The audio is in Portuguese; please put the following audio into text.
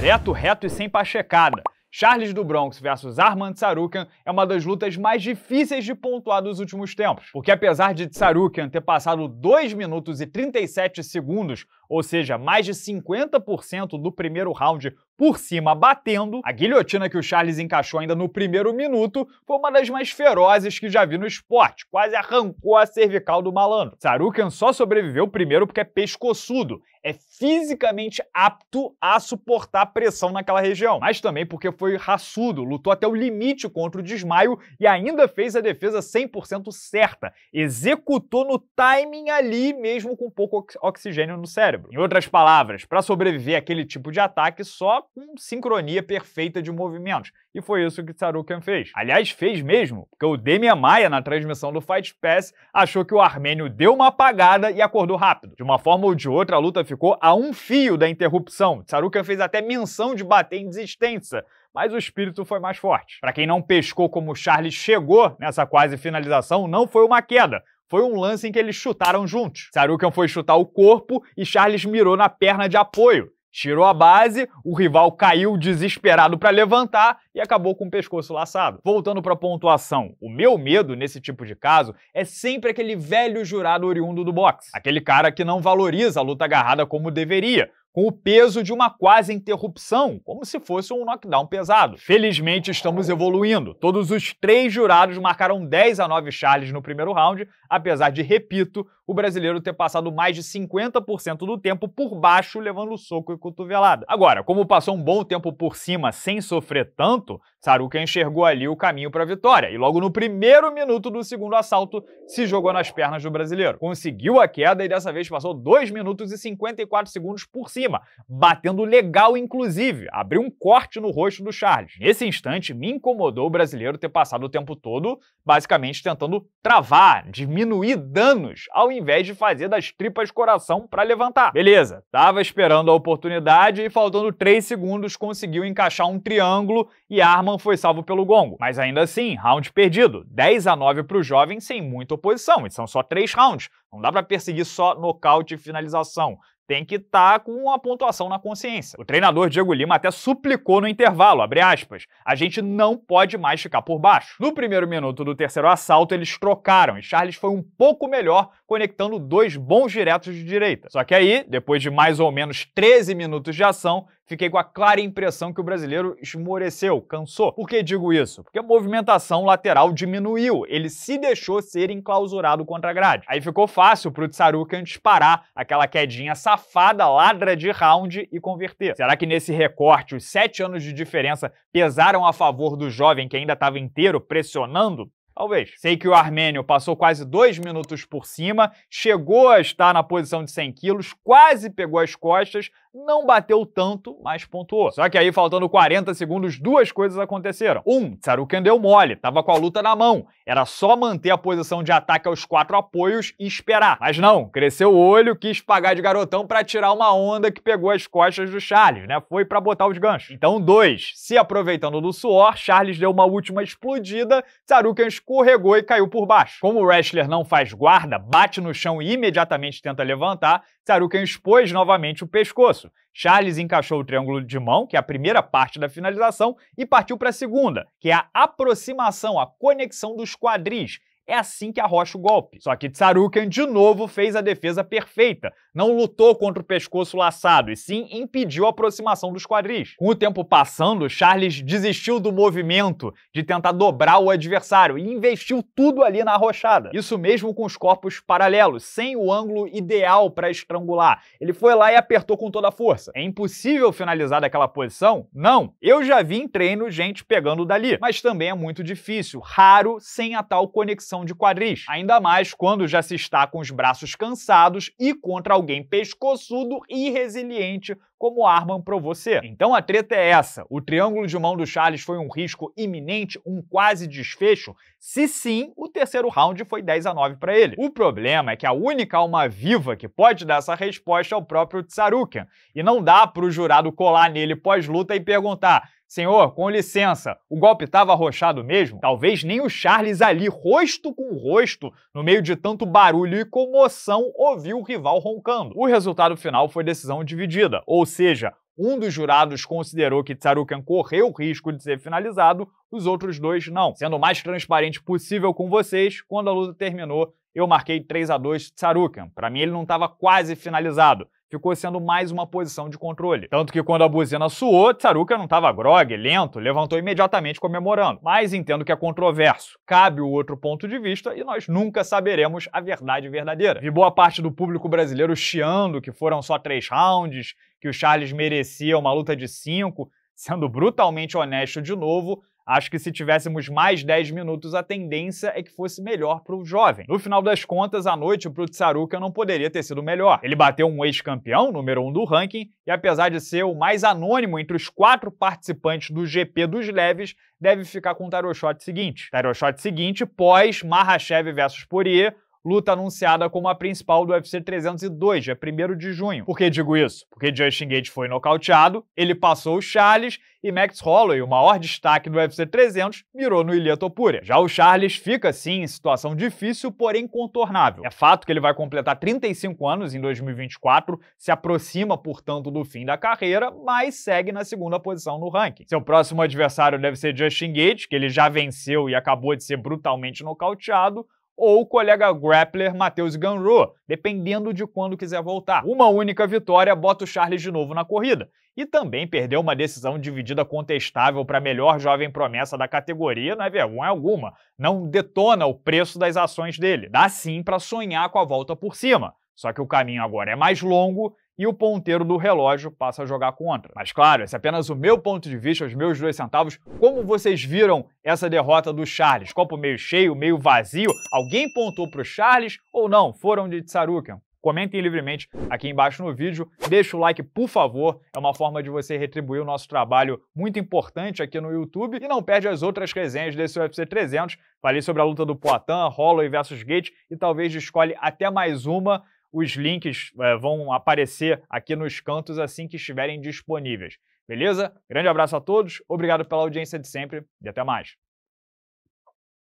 Direto, reto e sem pachecada. Charles do Bronx versus Armand Sarukian é uma das lutas mais difíceis de pontuar dos últimos tempos, porque apesar de Sarukian ter passado 2 minutos e 37 segundos, ou seja, mais de 50% do primeiro round por cima batendo, a guilhotina que o Charles encaixou ainda no primeiro minuto foi uma das mais ferozes que já vi no esporte, quase arrancou a cervical do malandro. Sarukian só sobreviveu primeiro porque é pescoçudo, é fisicamente apto a suportar pressão naquela região, mas também porque foi raçudo, lutou até o limite contra o desmaio e ainda fez a defesa 100% certa, executou no timing ali mesmo com pouco oxigênio no cérebro. Em outras palavras, para sobreviver àquele tipo de ataque só com sincronia perfeita de movimentos. E foi isso que Sarukian fez. Aliás, fez mesmo, porque o Demian Maia, na transmissão do Fight Pass, achou que o armênio deu uma apagada e acordou rápido. De uma forma ou de outra, a luta ficou a um fio da interrupção. Sarukian fez até menção de bater em desistência, mas o espírito foi mais forte. Para quem não pescou como o Charles chegou nessa quase finalização, não foi uma queda, foi um lance em que eles chutaram juntos. Sarukian foi chutar o corpo e Charles mirou na perna de apoio. Tirou a base, o rival caiu desesperado para levantar e acabou com o pescoço laçado. Voltando para a pontuação, o meu medo nesse tipo de caso é sempre aquele velho jurado oriundo do boxe, aquele cara que não valoriza a luta agarrada como deveria, com o peso de uma quase interrupção, como se fosse um knockdown pesado. Felizmente estamos evoluindo. Todos os três jurados marcaram 10 a 9 Charles no primeiro round, apesar de, repito, o brasileiro ter passado mais de 50% do tempo por baixo levando soco e cotovelada. Agora, como passou um bom tempo por cima sem sofrer tanto, Saruca enxergou ali o caminho para a vitória e logo no primeiro minuto do segundo assalto se jogou nas pernas do brasileiro. Conseguiu a queda e dessa vez passou 2 minutos e 54 segundos por cima, batendo legal inclusive, abriu um corte no rosto do Charles. Nesse instante me incomodou o brasileiro ter passado o tempo todo basicamente tentando travar, diminuir danos ao invés de fazer das tripas coração para levantar. Beleza, tava esperando a oportunidade e faltando 3 segundos conseguiu encaixar um triângulo e Arman foi salvo pelo gongo. Mas ainda assim, round perdido, 10 a 9 para o jovem sem muita oposição, e são só 3 rounds. Não dá para perseguir só nocaute e finalização tem que estar tá com uma pontuação na consciência. O treinador Diego Lima até suplicou no intervalo, abre aspas, a gente não pode mais ficar por baixo. No primeiro minuto do terceiro assalto, eles trocaram e Charles foi um pouco melhor, conectando dois bons diretos de direita. Só que aí, depois de mais ou menos 13 minutos de ação, fiquei com a clara impressão que o brasileiro esmoreceu, cansou. Por que digo isso? Porque a movimentação lateral diminuiu, ele se deixou ser enclausurado contra a grade. Aí ficou fácil pro Tsarukan disparar aquela quedinha safada, ladra de round e converter. Será que nesse recorte os sete anos de diferença pesaram a favor do jovem que ainda estava inteiro pressionando? Talvez. Sei que o Armênio passou quase dois minutos por cima, chegou a estar na posição de 100 quilos, quase pegou as costas, não bateu tanto, mas pontuou. Só que aí, faltando 40 segundos, duas coisas aconteceram. Um, Tsaruken deu mole, tava com a luta na mão. Era só manter a posição de ataque aos quatro apoios e esperar. Mas não, cresceu o olho, quis pagar de garotão para tirar uma onda que pegou as costas do Charles, né? Foi para botar os ganchos. Então, dois, se aproveitando do suor, Charles deu uma última explodida, Tsaruken escorregou e caiu por baixo. Como o wrestler não faz guarda, bate no chão e imediatamente tenta levantar, Tsaruken expôs novamente o pescoço. Charles encaixou o triângulo de mão, que é a primeira parte da finalização, e partiu para a segunda, que é a aproximação, a conexão dos quadris. É assim que arrocha o golpe. Só que Tsarukian de novo fez a defesa perfeita. Não lutou contra o pescoço laçado, e sim impediu a aproximação dos quadris. Com o tempo passando, Charles desistiu do movimento de tentar dobrar o adversário e investiu tudo ali na arrochada. Isso mesmo com os corpos paralelos, sem o ângulo ideal para estrangular. Ele foi lá e apertou com toda a força. É impossível finalizar daquela posição? Não. Eu já vi em treino gente pegando dali, mas também é muito difícil, raro, sem a tal conexão de quadris, ainda mais quando já se está com os braços cansados e contra alguém pescoçudo e resiliente como Arman provou ser. Então a treta é essa. O triângulo de mão do Charles foi um risco iminente, um quase desfecho? Se sim, o terceiro round foi 10 a 9 para ele. O problema é que a única alma viva que pode dar essa resposta é o próprio Tsarukian. E não dá para o jurado colar nele pós-luta e perguntar Senhor, com licença, o golpe estava arrochado mesmo? Talvez nem o Charles ali, rosto com rosto, no meio de tanto barulho e comoção, ouviu o rival roncando. O resultado final foi decisão dividida, ou seja, um dos jurados considerou que Tsarukan correu o risco de ser finalizado, os outros dois não. Sendo o mais transparente possível com vocês, quando a luta terminou, eu marquei 3 a 2 Tsarukan. Para mim ele não estava quase finalizado, ficou sendo mais uma posição de controle. Tanto que quando a buzina suou, Tsaruka não estava grogue, lento, levantou imediatamente comemorando. Mas entendo que é controverso. Cabe o outro ponto de vista e nós nunca saberemos a verdade verdadeira. Vi boa parte do público brasileiro chiando que foram só três rounds, que o Charles merecia uma luta de cinco, sendo brutalmente honesto de novo, Acho que se tivéssemos mais 10 minutos, a tendência é que fosse melhor para o jovem. No final das contas, a noite para o Tsaruka não poderia ter sido melhor. Ele bateu um ex-campeão, número 1 um do ranking, e apesar de ser o mais anônimo entre os quatro participantes do GP dos Leves, deve ficar com o shot seguinte. shot seguinte, pós Mahashev versus Poirier, luta anunciada como a principal do UFC 302, dia 1 de junho. Por que digo isso? Porque Justin Gage foi nocauteado, ele passou o Charles e Max Holloway, o maior destaque do UFC 300, mirou no Ilia Topuria. Já o Charles fica, sim, em situação difícil, porém contornável. É fato que ele vai completar 35 anos em 2024, se aproxima, portanto, do fim da carreira, mas segue na segunda posição no ranking. Seu próximo adversário deve ser Justin Gage, que ele já venceu e acabou de ser brutalmente nocauteado, ou o colega grappler Matheus Ganro, dependendo de quando quiser voltar. Uma única vitória bota o Charles de novo na corrida e também perdeu uma decisão dividida contestável para a melhor jovem promessa da categoria, não é vergonha alguma. Não detona o preço das ações dele. Dá sim para sonhar com a volta por cima. Só que o caminho agora é mais longo e o ponteiro do relógio passa a jogar contra. Mas claro, esse é apenas o meu ponto de vista, os meus dois centavos. Como vocês viram essa derrota do Charles? Copo meio cheio, meio vazio? Alguém pontou para o Charles ou não? Foram de Tsarukian? Comentem livremente aqui embaixo no vídeo, deixa o like, por favor, é uma forma de você retribuir o nosso trabalho muito importante aqui no YouTube e não perde as outras resenhas desse UFC 300. Falei sobre a luta do Poitin, Holloway versus Gate e talvez escolhe até mais uma os links é, vão aparecer aqui nos cantos assim que estiverem disponíveis. Beleza? Grande abraço a todos, obrigado pela audiência de sempre e até mais.